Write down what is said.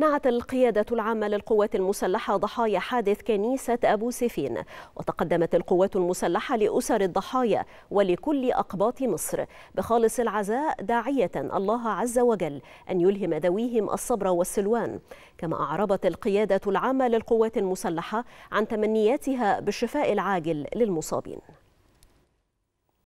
نعت القيادة العامة للقوات المسلحة ضحايا حادث كنيسة أبو سفين وتقدمت القوات المسلحة لأسر الضحايا ولكل أقباط مصر بخالص العزاء داعية الله عز وجل أن يلهم ذويهم الصبر والسلوان كما أعربت القيادة العامة للقوات المسلحة عن تمنياتها بالشفاء العاجل للمصابين